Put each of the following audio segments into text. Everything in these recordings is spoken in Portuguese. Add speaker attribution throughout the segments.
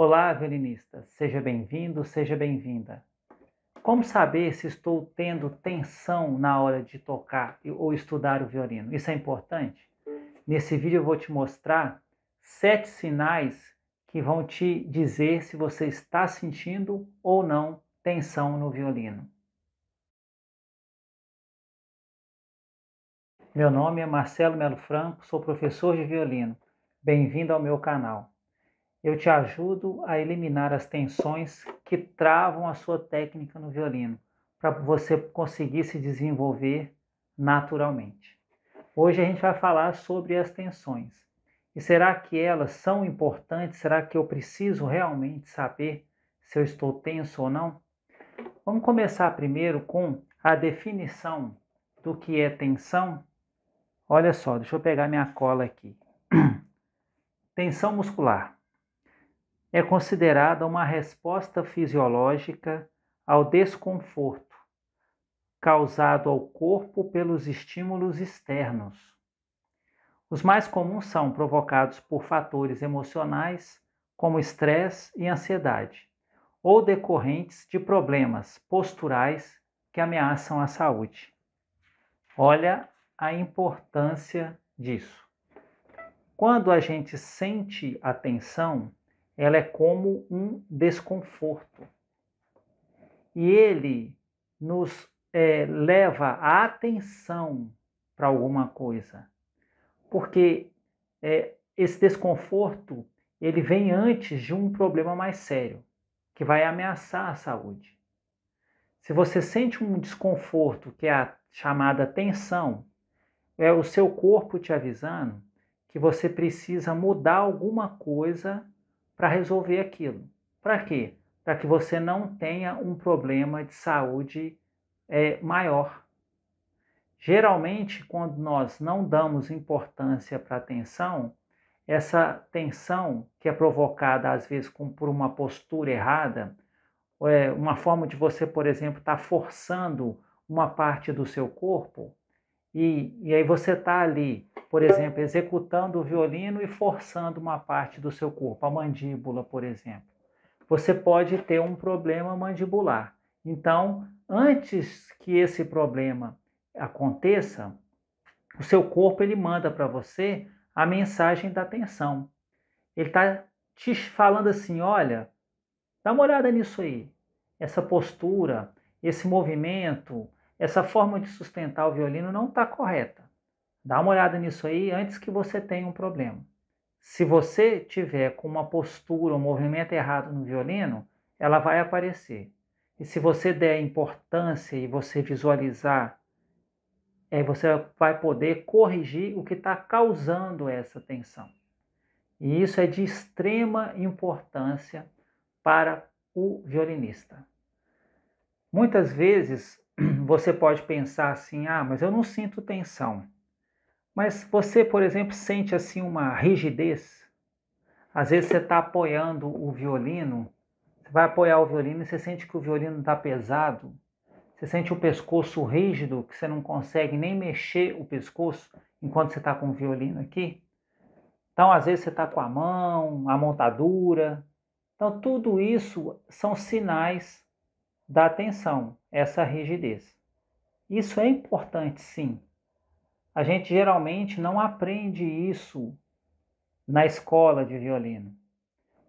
Speaker 1: Olá, violinista. Seja bem-vindo, seja bem-vinda. Como saber se estou tendo tensão na hora de tocar ou estudar o violino? Isso é importante? Nesse vídeo eu vou te mostrar sete sinais que vão te dizer se você está sentindo ou não tensão no violino. Meu nome é Marcelo Melo Franco, sou professor de violino. Bem-vindo ao meu canal eu te ajudo a eliminar as tensões que travam a sua técnica no violino, para você conseguir se desenvolver naturalmente. Hoje a gente vai falar sobre as tensões. E será que elas são importantes? Será que eu preciso realmente saber se eu estou tenso ou não? Vamos começar primeiro com a definição do que é tensão. Olha só, deixa eu pegar minha cola aqui. Tensão muscular é considerada uma resposta fisiológica ao desconforto causado ao corpo pelos estímulos externos. Os mais comuns são provocados por fatores emocionais, como estresse e ansiedade, ou decorrentes de problemas posturais que ameaçam a saúde. Olha a importância disso. Quando a gente sente a tensão, ela é como um desconforto. E ele nos é, leva a atenção para alguma coisa, porque é, esse desconforto ele vem antes de um problema mais sério que vai ameaçar a saúde. Se você sente um desconforto, que é a chamada tensão, é o seu corpo te avisando que você precisa mudar alguma coisa para resolver aquilo. Para quê? Para que você não tenha um problema de saúde é, maior. Geralmente, quando nós não damos importância para a tensão, essa tensão que é provocada às vezes por uma postura errada, é, uma forma de você, por exemplo, estar tá forçando uma parte do seu corpo, e, e aí você está ali, por exemplo, executando o violino e forçando uma parte do seu corpo, a mandíbula, por exemplo. Você pode ter um problema mandibular. Então, antes que esse problema aconteça, o seu corpo ele manda para você a mensagem da atenção. Ele está te falando assim: olha, dá uma olhada nisso aí. Essa postura, esse movimento, essa forma de sustentar o violino não está correta. Dá uma olhada nisso aí antes que você tenha um problema. Se você tiver com uma postura, um movimento errado no violino, ela vai aparecer. E se você der importância e você visualizar, aí é, você vai poder corrigir o que está causando essa tensão. E isso é de extrema importância para o violinista. Muitas vezes você pode pensar assim: ah, mas eu não sinto tensão. Mas você, por exemplo, sente assim uma rigidez? Às vezes você está apoiando o violino, você vai apoiar o violino e você sente que o violino está pesado, você sente o pescoço rígido, que você não consegue nem mexer o pescoço enquanto você está com o violino aqui. Então, às vezes, você está com a mão, a montadura. Então, tudo isso são sinais da atenção, essa rigidez. Isso é importante, sim. A gente geralmente não aprende isso na escola de violino.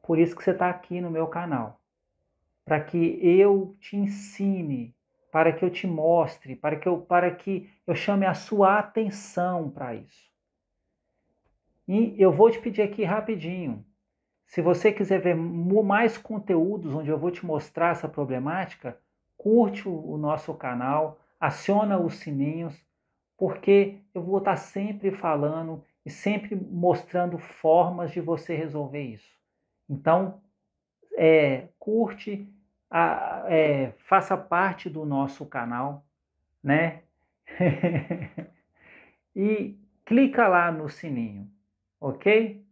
Speaker 1: Por isso que você está aqui no meu canal, para que eu te ensine, para que eu te mostre, para que eu, para que eu chame a sua atenção para isso. E eu vou te pedir aqui rapidinho se você quiser ver mais conteúdos onde eu vou te mostrar essa problemática, curte o nosso canal, aciona os sininhos, porque eu vou estar sempre falando e sempre mostrando formas de você resolver isso. Então, é, curte, a, é, faça parte do nosso canal, né? e clica lá no sininho, ok?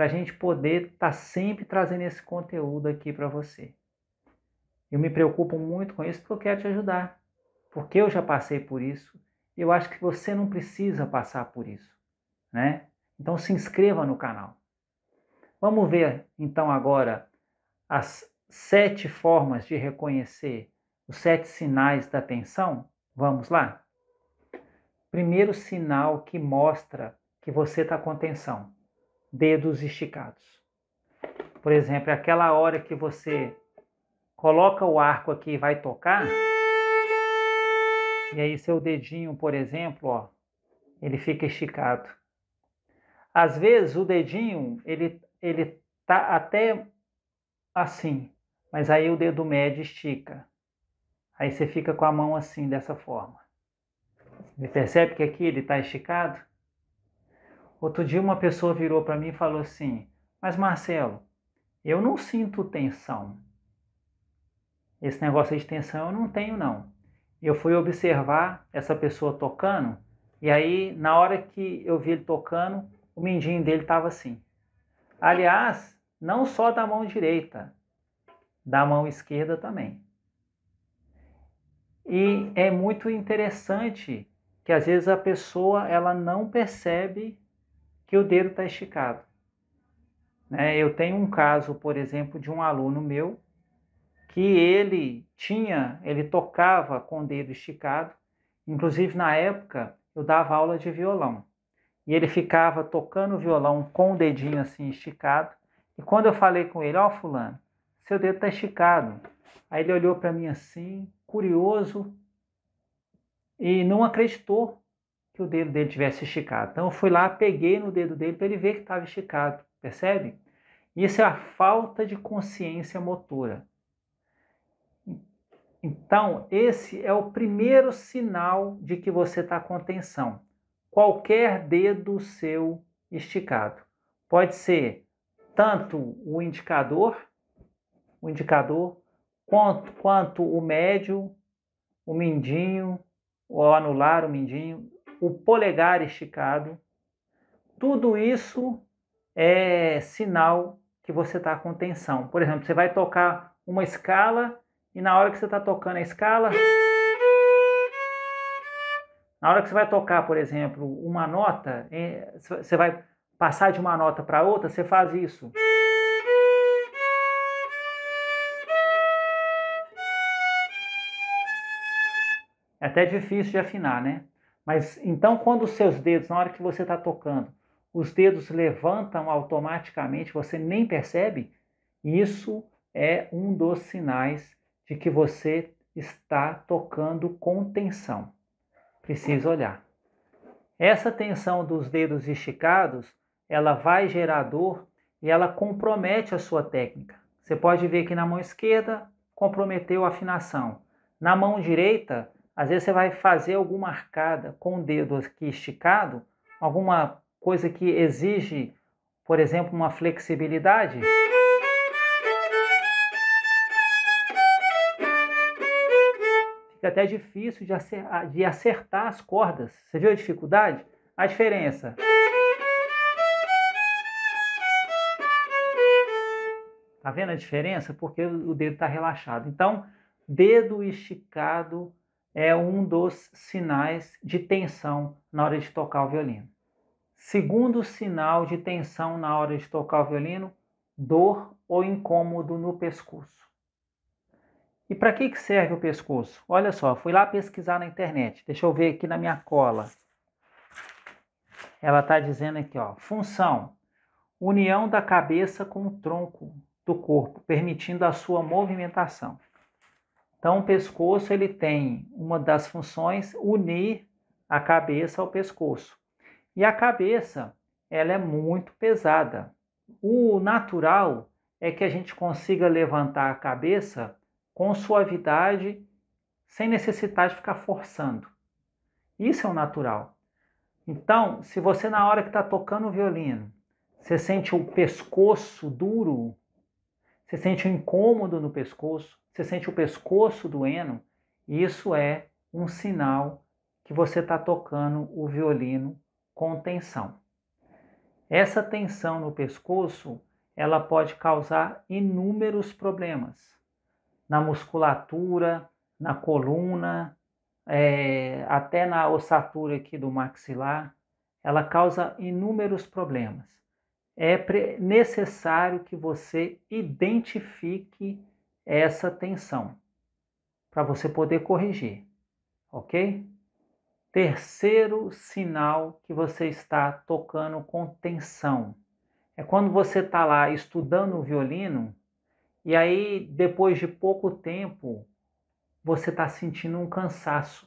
Speaker 1: para a gente poder estar tá sempre trazendo esse conteúdo aqui para você. Eu me preocupo muito com isso porque eu quero te ajudar, porque eu já passei por isso e eu acho que você não precisa passar por isso, né? Então se inscreva no canal. Vamos ver então agora as sete formas de reconhecer os sete sinais da atenção? Vamos lá? Primeiro sinal que mostra que você está com tensão dedos esticados. Por exemplo, aquela hora que você coloca o arco aqui e vai tocar, e aí seu dedinho, por exemplo, ó, ele fica esticado. Às vezes o dedinho, ele, ele tá até assim, mas aí o dedo médio estica. Aí você fica com a mão assim, dessa forma. Me percebe que aqui ele está esticado? Outro dia uma pessoa virou para mim e falou assim: "Mas Marcelo, eu não sinto tensão. Esse negócio de tensão eu não tenho não. Eu fui observar essa pessoa tocando e aí na hora que eu vi ele tocando, o mindinho dele estava assim. Aliás, não só da mão direita, da mão esquerda também. E é muito interessante que às vezes a pessoa ela não percebe que o dedo está esticado. Né? Eu tenho um caso, por exemplo, de um aluno meu que ele tinha, ele tocava com o dedo esticado. Inclusive na época eu dava aula de violão e ele ficava tocando o violão com o dedinho assim esticado. E quando eu falei com ele, ó oh, fulano, seu dedo está esticado. Aí ele olhou para mim assim, curioso, e não acreditou que o dedo dele tivesse esticado. Então eu fui lá, peguei no dedo dele para ele ver que estava esticado, percebe? Isso é a falta de consciência motora. Então, esse é o primeiro sinal de que você está com tensão. Qualquer dedo seu esticado. Pode ser tanto o indicador, o indicador, quanto, quanto o médio, o mindinho, o anular, o mindinho, o polegar esticado. Tudo isso é sinal que você está com tensão. Por exemplo, você vai tocar uma escala e na hora que você está tocando a escala. Na hora que você vai tocar, por exemplo, uma nota, é, você vai passar de uma nota para outra, você faz isso. É até difícil de afinar, né? Mas então, quando os seus dedos, na hora que você está tocando, os dedos levantam automaticamente, você nem percebe, isso é um dos sinais de que você está tocando com tensão. Precisa olhar. Essa tensão dos dedos esticados, ela vai gerar dor e ela compromete a sua técnica. Você pode ver que na mão esquerda comprometeu a afinação. Na mão direita, às vezes você vai fazer alguma arcada com o dedo aqui esticado, alguma coisa que exige, por exemplo, uma flexibilidade. Fica até difícil de acertar, as cordas. Você viu a dificuldade? A diferença. Tá vendo a diferença? Porque o dedo está relaxado. Então, dedo esticado é um dos sinais de tensão na hora de tocar o violino. Segundo sinal de tensão na hora de tocar o violino, dor ou incômodo no pescoço. E para que, que serve o pescoço? Olha só, fui lá pesquisar na internet. Deixa eu ver aqui na minha cola. Ela está dizendo aqui, ó, função: união da cabeça com o tronco do corpo, permitindo a sua movimentação. Então, o pescoço ele tem uma das funções unir a cabeça ao pescoço. E a cabeça, ela é muito pesada. O natural é que a gente consiga levantar a cabeça com suavidade, sem necessidade de ficar forçando. Isso é o natural. Então, se você na hora que está tocando o violino, você sente o pescoço duro, você sente um incômodo no pescoço, você sente o pescoço doendo. Isso é um sinal que você está tocando o violino com tensão. Essa tensão no pescoço ela pode causar inúmeros problemas na musculatura, na coluna, é, até na ossatura aqui do maxilar. Ela causa inúmeros problemas é necessário que você identifique essa tensão para você poder corrigir, ok? Terceiro sinal que você está tocando com tensão é quando você está lá estudando o violino e aí depois de pouco tempo você está sentindo um cansaço.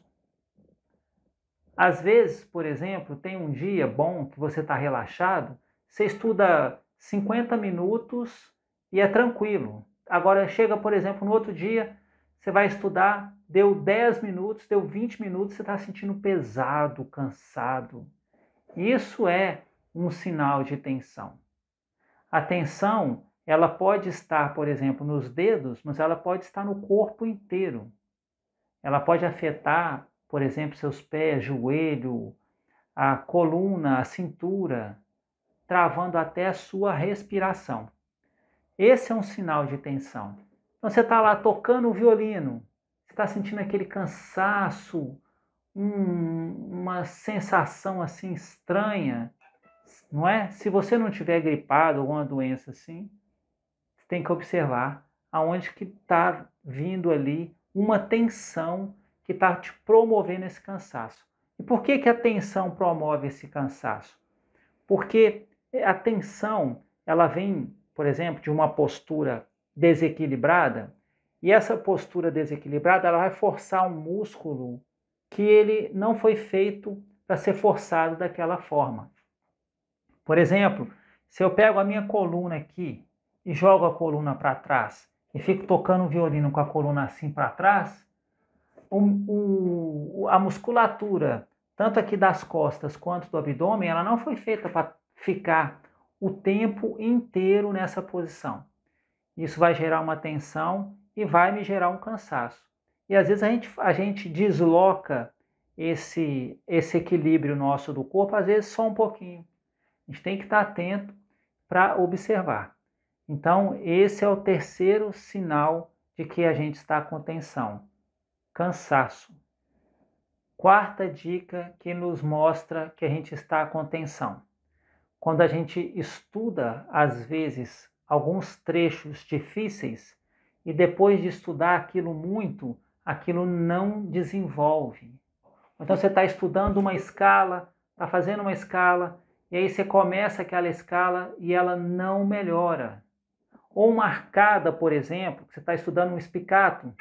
Speaker 1: Às vezes, por exemplo, tem um dia bom que você está relaxado você estuda 50 minutos e é tranquilo. Agora chega, por exemplo, no outro dia, você vai estudar, deu 10 minutos, deu 20 minutos, você está sentindo pesado, cansado. Isso é um sinal de tensão. A tensão, ela pode estar, por exemplo, nos dedos, mas ela pode estar no corpo inteiro. Ela pode afetar, por exemplo, seus pés, joelho, a coluna, a cintura travando até a sua respiração. Esse é um sinal de tensão. Então você está lá tocando o violino, você está sentindo aquele cansaço, um, uma sensação assim estranha, não é? Se você não tiver gripado, uma doença assim, você tem que observar aonde que está vindo ali uma tensão que está te promovendo esse cansaço. E por que, que a tensão promove esse cansaço? Porque a tensão, ela vem, por exemplo, de uma postura desequilibrada, e essa postura desequilibrada, ela vai forçar um músculo que ele não foi feito para ser forçado daquela forma. Por exemplo, se eu pego a minha coluna aqui e jogo a coluna para trás e fico tocando o violino com a coluna assim para trás, o, o, a musculatura, tanto aqui das costas quanto do abdômen, ela não foi feita para ficar o tempo inteiro nessa posição. Isso vai gerar uma tensão e vai me gerar um cansaço. E às vezes a gente, a gente desloca esse, esse equilíbrio nosso do corpo, às vezes só um pouquinho. A gente tem que estar atento para observar. Então, esse é o terceiro sinal de que a gente está com tensão: cansaço. Quarta dica que nos mostra que a gente está com tensão. Quando a gente estuda, às vezes, alguns trechos difíceis e depois de estudar aquilo muito, aquilo não desenvolve. Então você está estudando uma escala, está fazendo uma escala, e aí você começa aquela escala e ela não melhora. Ou uma arcada, por exemplo, você está estudando um espicato.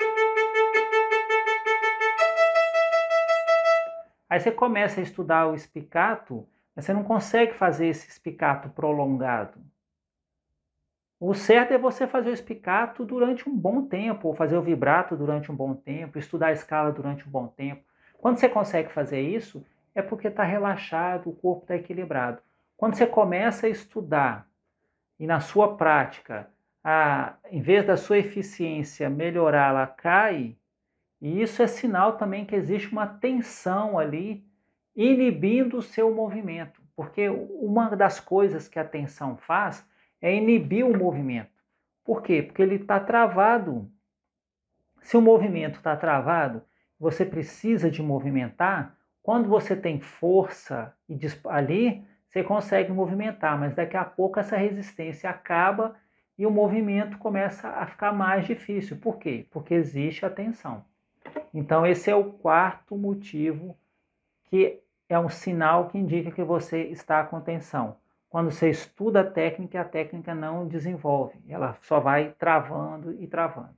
Speaker 1: Aí você começa a estudar o espicato você não consegue fazer esse espicato prolongado. O certo é você fazer o espicato durante um bom tempo, ou fazer o vibrato durante um bom tempo, estudar a escala durante um bom tempo. Quando você consegue fazer isso, é porque está relaxado, o corpo está equilibrado. Quando você começa a estudar e na sua prática, a, em vez da sua eficiência melhorar, ela cai, e isso é sinal também que existe uma tensão ali inibindo o seu movimento. Porque uma das coisas que a tensão faz é inibir o movimento. Por quê? Porque ele está travado. Se o movimento está travado, você precisa de movimentar. Quando você tem força e ali, você consegue movimentar, mas daqui a pouco essa resistência acaba e o movimento começa a ficar mais difícil. Por quê? Porque existe a tensão. Então, esse é o quarto motivo que é um sinal que indica que você está com tensão. Quando você estuda a técnica, a técnica não desenvolve, ela só vai travando e travando.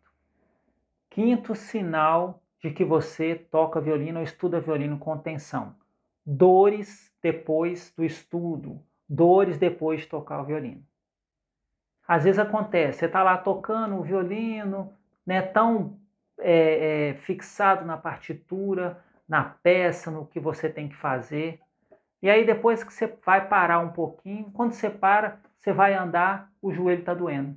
Speaker 1: Quinto sinal de que você toca violino ou estuda violino com tensão: dores depois do estudo, dores depois de tocar o violino. Às vezes acontece, você está lá tocando o violino, né, tão é, é, fixado na partitura, na peça, no que você tem que fazer. E aí depois que você vai parar um pouquinho, quando você para, você vai andar, o joelho está doendo.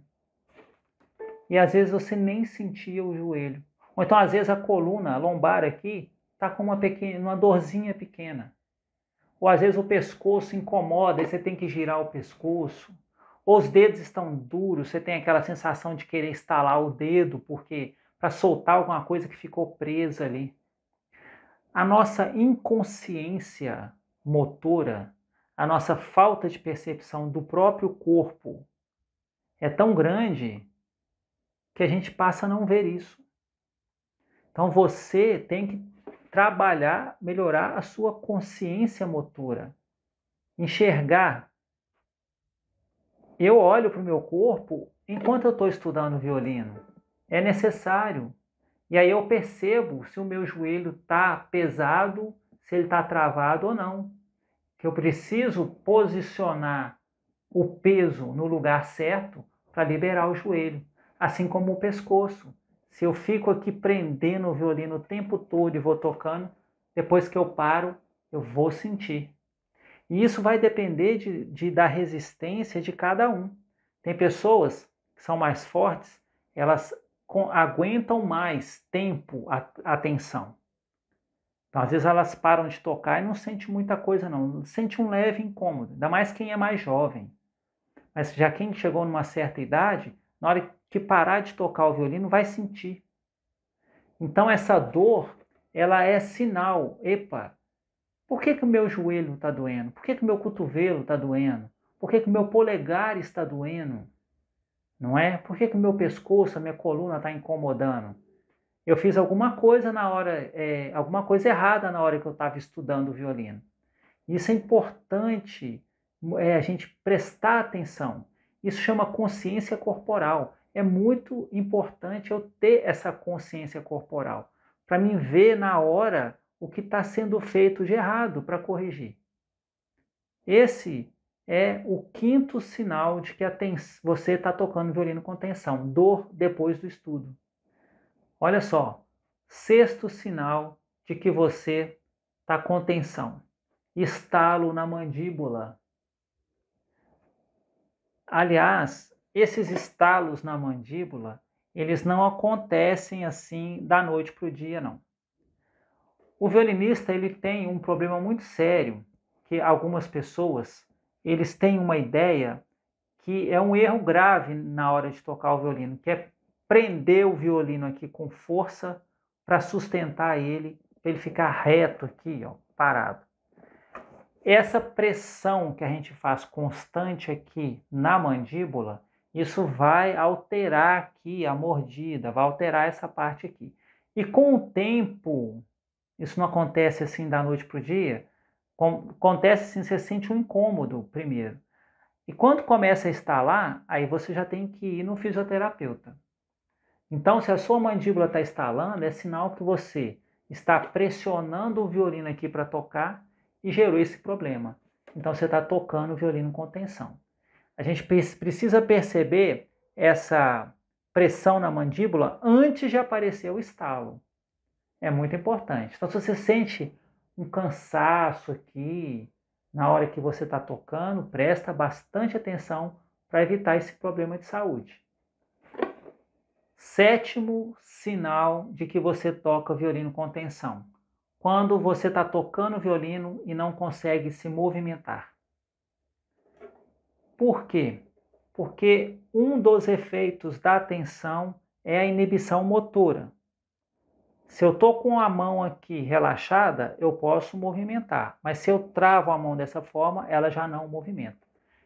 Speaker 1: E às vezes você nem sentia o joelho. Ou então às vezes a coluna, a lombar aqui, está com uma, pequena, uma dorzinha pequena. Ou às vezes o pescoço incomoda, e você tem que girar o pescoço. Ou os dedos estão duros, você tem aquela sensação de querer estalar o dedo porque para soltar alguma coisa que ficou presa ali a nossa inconsciência motora, a nossa falta de percepção do próprio corpo é tão grande que a gente passa a não ver isso. Então você tem que trabalhar, melhorar a sua consciência motora, enxergar. Eu olho para o meu corpo enquanto eu estou estudando violino. É necessário. E aí eu percebo se o meu joelho está pesado, se ele está travado ou não. Que eu preciso posicionar o peso no lugar certo para liberar o joelho, assim como o pescoço. Se eu fico aqui prendendo o violino o tempo todo e vou tocando, depois que eu paro, eu vou sentir. E isso vai depender de, de, da resistência de cada um. Tem pessoas que são mais fortes, elas com, aguentam mais tempo a, a tensão. Então, às vezes elas param de tocar e não sente muita coisa, não. Sente um leve incômodo, ainda mais quem é mais jovem. Mas já quem chegou numa certa idade, na hora que parar de tocar o violino, vai sentir. Então essa dor, ela é sinal. Epa, por que, que o meu joelho está doendo? Por que o meu cotovelo está doendo? Por que o meu polegar está doendo? não é? Por que o meu pescoço, a minha coluna está incomodando? Eu fiz alguma coisa na hora, é, alguma coisa errada na hora que eu estava estudando violino. Isso é importante é, a gente prestar atenção. Isso chama consciência corporal. É muito importante eu ter essa consciência corporal para mim ver na hora o que está sendo feito de errado para corrigir. Esse é o quinto sinal de que você está tocando violino com tensão, dor depois do estudo. Olha só, sexto sinal de que você está com tensão, estalo na mandíbula. Aliás, esses estalos na mandíbula, eles não acontecem assim da noite para o dia, não. O violinista ele tem um problema muito sério que algumas pessoas eles têm uma ideia que é um erro grave na hora de tocar o violino, que é prender o violino aqui com força para sustentar ele, para ele ficar reto aqui, ó, parado. Essa pressão que a gente faz constante aqui na mandíbula, isso vai alterar aqui a mordida, vai alterar essa parte aqui. E com o tempo, isso não acontece assim da noite para o dia, acontece assim, você sente um incômodo primeiro. E quando começa a estalar, aí você já tem que ir no fisioterapeuta. Então, se a sua mandíbula está estalando, é sinal que você está pressionando o violino aqui para tocar e gerou esse problema. Então, você está tocando o violino com tensão. A gente precisa perceber essa pressão na mandíbula antes de aparecer o estalo. É muito importante. Então, se você sente um cansaço aqui na hora que você está tocando, presta bastante atenção para evitar esse problema de saúde. Sétimo sinal de que você toca violino com tensão. Quando você está tocando violino e não consegue se movimentar. Por quê? Porque um dos efeitos da tensão é a inibição motora. Se eu estou com a mão aqui relaxada, eu posso movimentar, mas se eu travo a mão dessa forma, ela já não movimenta.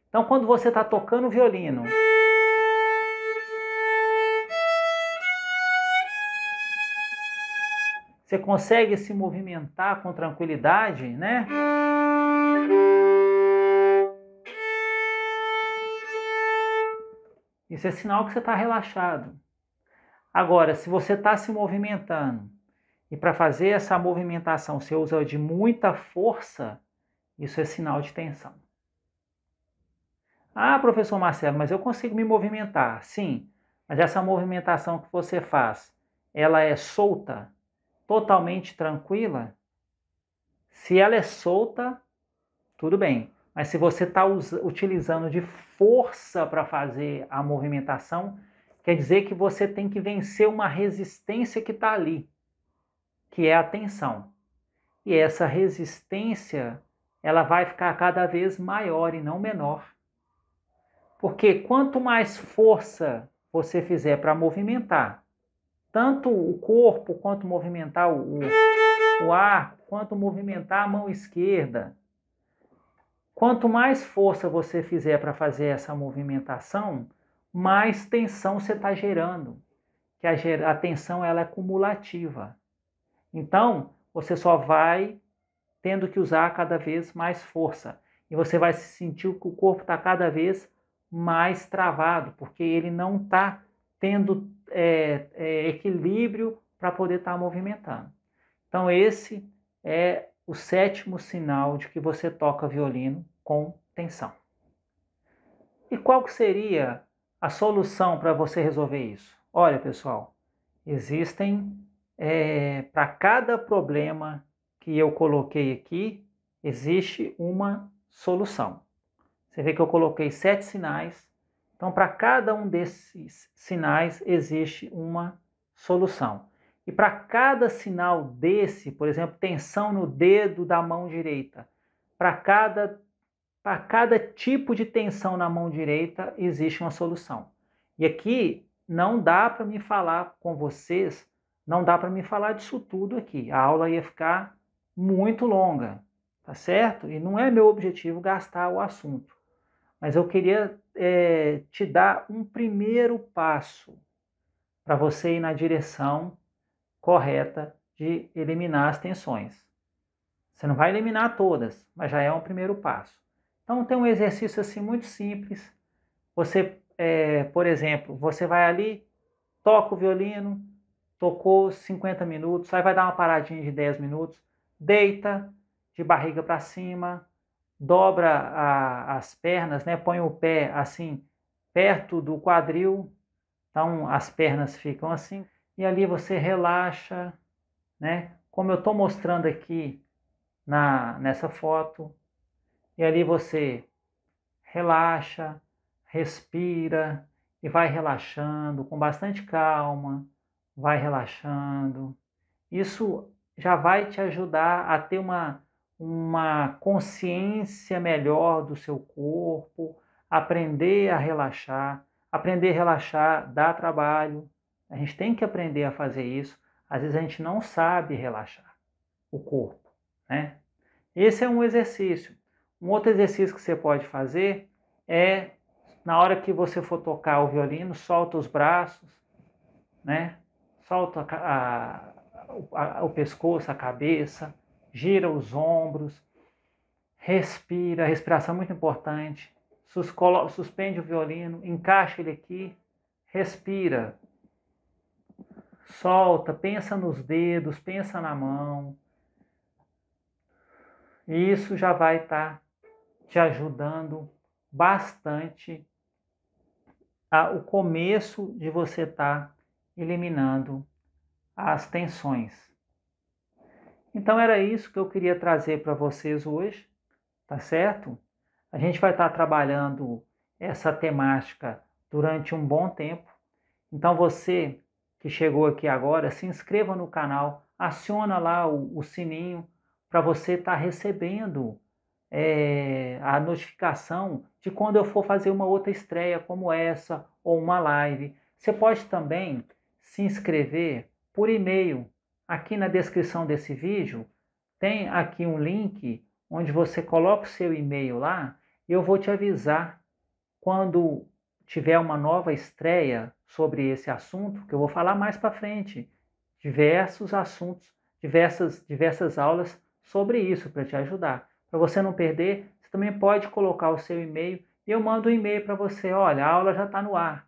Speaker 1: Então, quando você está tocando violino. Você consegue se movimentar com tranquilidade, né? Isso é sinal que você está relaxado. Agora, se você está se movimentando e para fazer essa movimentação você usa de muita força, isso é sinal de tensão. Ah, professor Marcelo, mas eu consigo me movimentar. Sim, mas essa movimentação que você faz, ela é solta, totalmente tranquila? Se ela é solta, tudo bem. Mas se você está utilizando de força para fazer a movimentação, Quer dizer que você tem que vencer uma resistência que está ali, que é a tensão. E essa resistência, ela vai ficar cada vez maior e não menor. Porque quanto mais força você fizer para movimentar, tanto o corpo quanto movimentar o, o ar, quanto movimentar a mão esquerda, quanto mais força você fizer para fazer essa movimentação, mais tensão você está gerando, que a, a tensão ela é cumulativa. Então, você só vai tendo que usar cada vez mais força e você vai se sentir que o corpo está cada vez mais travado, porque ele não está tendo é, é, equilíbrio para poder estar tá movimentando. Então, esse é o sétimo sinal de que você toca violino com tensão. E qual seria a solução para você resolver isso? Olha, pessoal, existem é, para cada problema que eu coloquei aqui, existe uma solução. Você vê que eu coloquei sete sinais. Então, para cada um desses sinais, existe uma solução. E para cada sinal desse, por exemplo, tensão no dedo da mão direita, para cada para cada tipo de tensão na mão direita existe uma solução. E aqui não dá para me falar com vocês, não dá para me falar disso tudo aqui. A aula ia ficar muito longa, tá certo? E não é meu objetivo gastar o assunto. Mas eu queria é, te dar um primeiro passo para você ir na direção correta de eliminar as tensões. Você não vai eliminar todas, mas já é um primeiro passo. Então tem um exercício assim muito simples. Você, é, por exemplo, você vai ali, toca o violino, tocou 50 minutos, aí vai dar uma paradinha de 10 minutos, deita de barriga para cima, dobra a, as pernas, né? Põe o pé assim perto do quadril, então as pernas ficam assim e ali você relaxa, né? Como eu estou mostrando aqui na nessa foto, e ali você relaxa, respira e vai relaxando com bastante calma, vai relaxando. Isso já vai te ajudar a ter uma, uma consciência melhor do seu corpo, aprender a relaxar. Aprender a relaxar dá trabalho. A gente tem que aprender a fazer isso. Às vezes a gente não sabe relaxar o corpo, né? Esse é um exercício. Um outro exercício que você pode fazer é na hora que você for tocar o violino, solta os braços, né? Solta a, a, a, o pescoço, a cabeça, gira os ombros, respira, respiração é muito importante. suspende o violino, encaixa ele aqui, respira. Solta, pensa nos dedos, pensa na mão. E isso já vai estar tá te ajudando bastante a, o começo de você estar tá eliminando as tensões. Então era isso que eu queria trazer para vocês hoje, tá certo? A gente vai estar tá trabalhando essa temática durante um bom tempo. Então você que chegou aqui agora, se inscreva no canal, aciona lá o, o sininho para você estar tá recebendo é, a notificação de quando eu for fazer uma outra estreia como essa ou uma live. Você pode também se inscrever por e-mail. Aqui na descrição desse vídeo tem aqui um link onde você coloca o seu e-mail lá e eu vou te avisar quando tiver uma nova estreia sobre esse assunto, que eu vou falar mais para frente, diversos assuntos, diversas diversas aulas sobre isso para te ajudar. Para você não perder, você também pode colocar o seu e-mail e eu mando um e-mail para você. Olha, a aula já está no ar,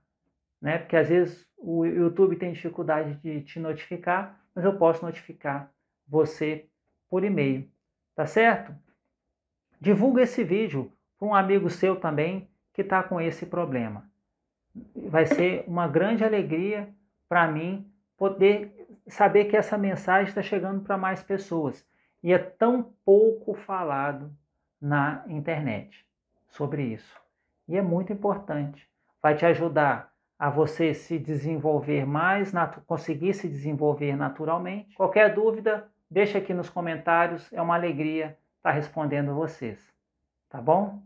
Speaker 1: né? Porque às vezes o YouTube tem dificuldade de te notificar, mas eu posso notificar você por e-mail, tá certo? Divulga esse vídeo para um amigo seu também que está com esse problema. Vai ser uma grande alegria para mim poder saber que essa mensagem está chegando para mais pessoas e é tão pouco falado na internet sobre isso. E é muito importante. Vai te ajudar a você se desenvolver mais, conseguir se desenvolver naturalmente. Qualquer dúvida, deixa aqui nos comentários. É uma alegria estar respondendo vocês. Tá bom?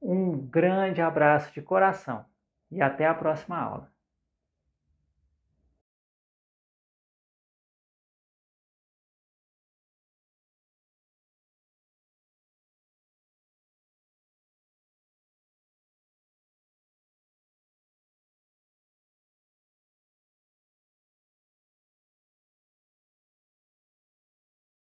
Speaker 1: Um grande abraço de coração e até a próxima aula.